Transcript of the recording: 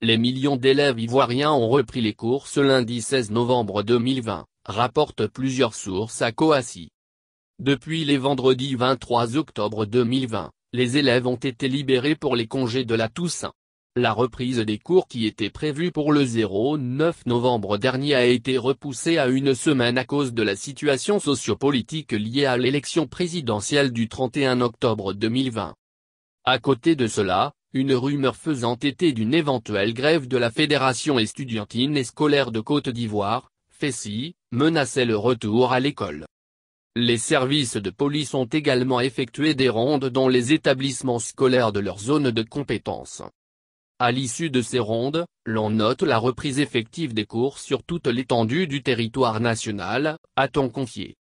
Les millions d'élèves ivoiriens ont repris les cours ce lundi 16 novembre 2020, rapportent plusieurs sources à Coassi. Depuis les vendredis 23 octobre 2020, les élèves ont été libérés pour les congés de la Toussaint. La reprise des cours qui était prévue pour le 09 novembre dernier a été repoussée à une semaine à cause de la situation sociopolitique liée à l'élection présidentielle du 31 octobre 2020. À côté de cela, une rumeur faisant été d'une éventuelle grève de la Fédération estudiantine et scolaire de Côte d'Ivoire, Fessi, menaçait le retour à l'école. Les services de police ont également effectué des rondes dans les établissements scolaires de leur zone de compétence. À l'issue de ces rondes, l'on note la reprise effective des cours sur toute l'étendue du territoire national, a-t-on confié.